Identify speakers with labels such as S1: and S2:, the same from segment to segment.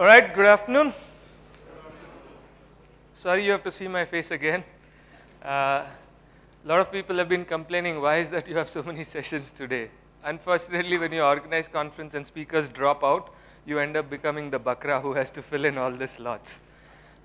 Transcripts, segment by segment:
S1: All right, good afternoon. Sorry you have to see my face again. A uh, lot of people have been complaining, why is that you have so many sessions today? Unfortunately, when you organize conference and speakers drop out, you end up becoming the bakra who has to fill in all the slots.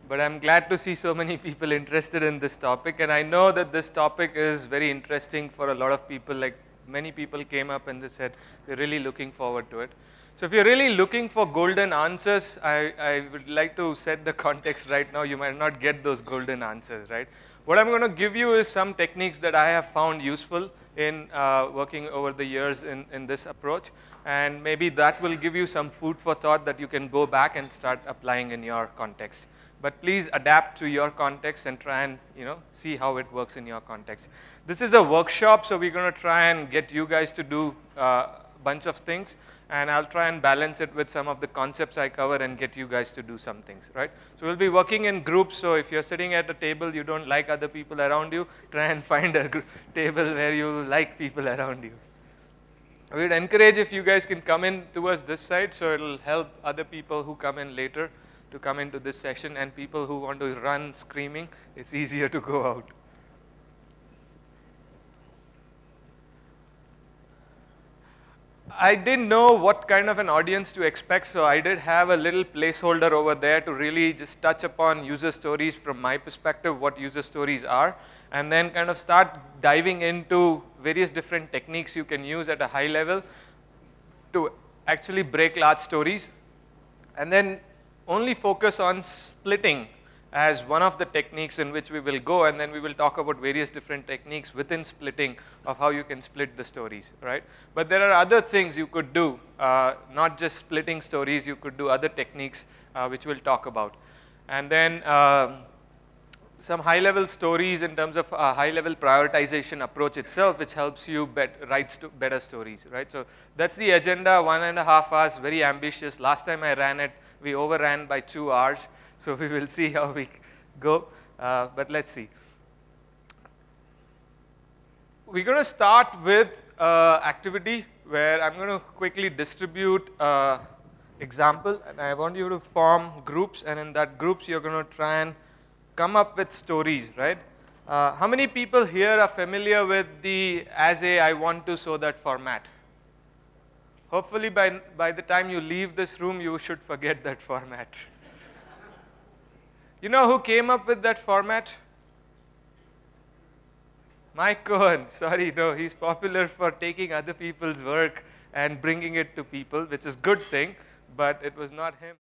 S1: But I'm glad to see so many people interested in this topic and I know that this topic is very interesting for a lot of people like many people came up and they said they're really looking forward to it. So if you're really looking for golden answers, I, I would like to set the context right now. You might not get those golden answers, right? What I'm going to give you is some techniques that I have found useful in uh, working over the years in, in this approach. And maybe that will give you some food for thought that you can go back and start applying in your context but please adapt to your context and try and you know see how it works in your context. This is a workshop, so we're going to try and get you guys to do a uh, bunch of things, and I'll try and balance it with some of the concepts I cover and get you guys to do some things, right? So we'll be working in groups, so if you're sitting at a table, you don't like other people around you, try and find a table where you like people around you. I would encourage if you guys can come in towards this side, so it'll help other people who come in later to come into this session and people who want to run screaming, it's easier to go out. I didn't know what kind of an audience to expect, so I did have a little placeholder over there to really just touch upon user stories from my perspective, what user stories are, and then kind of start diving into various different techniques you can use at a high level to actually break large stories. And then only focus on splitting as one of the techniques in which we will go and then we will talk about various different techniques within splitting of how you can split the stories, right. But there are other things you could do, uh, not just splitting stories, you could do other techniques uh, which we'll talk about. And then uh, some high level stories in terms of a uh, high level prioritization approach itself which helps you bet, write st better stories right so that's the agenda one and a half hours very ambitious last time I ran it we overran by two hours so we will see how we go uh, but let's see we're going to start with uh, activity where I'm going to quickly distribute uh, example and I want you to form groups and in that groups you're going to try and come up with stories, right? Uh, how many people here are familiar with the as a I want to so that format? Hopefully by, by the time you leave this room, you should forget that format. you know who came up with that format? Mike Cohen. Sorry, no, he's popular for taking other people's work and bringing it to people, which is good thing, but it was not him.